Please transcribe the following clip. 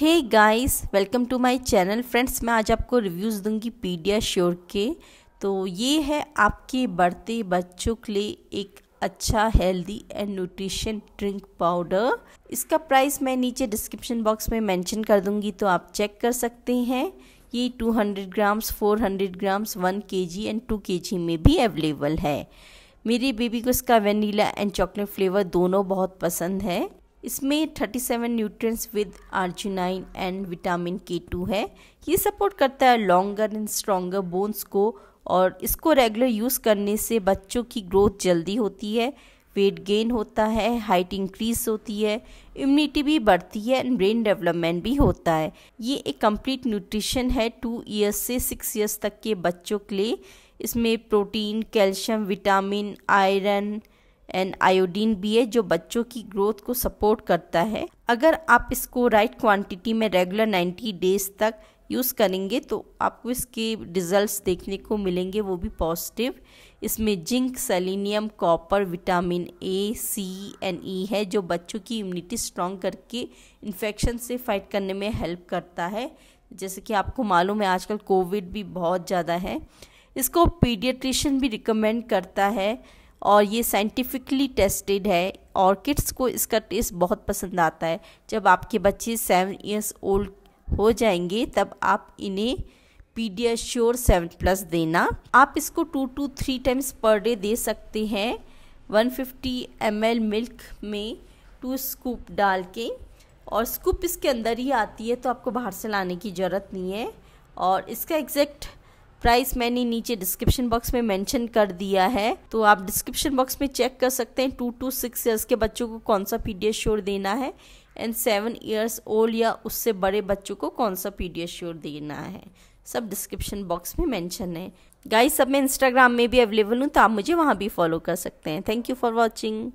hey guys welcome to my channel friends मैं आज आपको रिव्यूज़ दूंगी पीडिया श्योर के तो ये है आपके बढ़ते बच्चों के लिए एक अच्छा healthy and nutrition drink powder इसका प्राइस मैं नीचे डिस्क्रिप्शन बॉक्स में मेंशन कर दूंगी तो आप चेक कर सकते हैं ये 200 ग्राम्स 400 ग्राम्स 1 के एंड 2 के में भी अवेलेबल है मेरी बेबी को इसका वेनीला एंड चॉकलेट फ्लेवर दोनों बहुत पसंद है इसमें 37 nutrients with arginine and vitamin K two है ये सपोर्ट करता है लॉन्गर एंड स्ट्रॉन्गर बोन्स को और इसको रेगुलर यूज़ करने से बच्चों की ग्रोथ जल्दी होती है वेट गेन होता है हाइट इंक्रीज होती है इम्यूनिटी भी बढ़ती है एंड ब्रेन डेवलपमेंट भी होता है ये एक कंप्लीट न्यूट्रिशन है टू ईयर्स से सिक्स ईयर्स तक के बच्चों के लिए इसमें protein calcium vitamin iron and iodine भी है जो बच्चों की ग्रोथ को सपोर्ट करता है अगर आप इसको राइट क्वांटिटी में रेगुलर 90 डेज तक यूज़ करेंगे तो आपको इसके रिजल्ट्स देखने को मिलेंगे वो भी पॉजिटिव इसमें zinc selenium copper vitamin A C and E है जो बच्चों की इम्यूनिटी स्ट्रॉन्ग करके इन्फेक्शन से फाइट करने में हेल्प करता है जैसे कि आपको मालूम है आजकल कोविड भी बहुत ज़्यादा है इसको पीडियट्रिशन भी रिकमेंड करता है और ये साइंटिफिकली टेस्टेड है और किड्स को इसका टेस्ट बहुत पसंद आता है जब आपके बच्चे सेवन ईयर्स ओल्ड हो जाएंगे तब आप इन्हें पीडियाश्योर सेवन प्लस देना आप इसको two two three times per day दे सकते हैं 150 फिफ्टी एम मिल्क में टू स्कूप डाल के और स्कूप इसके अंदर ही आती है तो आपको बाहर से लाने की ज़रूरत नहीं है और इसका एग्जैक्ट प्राइस मैंने नीचे डिस्क्रिप्शन बॉक्स में मेंशन कर दिया है तो आप डिस्क्रिप्शन बॉक्स में चेक कर सकते हैं टू टू सिक्स ईयर्स के बच्चों को कौन सा पी श्योर देना है एंड सेवन ईयर्स ओल्ड या उससे बड़े बच्चों को कौन सा पी श्योर देना है सब डिस्क्रिप्शन बॉक्स में मेंशन है गाइस सब मैं इंस्टाग्राम में भी अवेलेबल हूँ तो आप मुझे वहाँ भी फॉलो कर सकते हैं थैंक यू फॉर वॉचिंग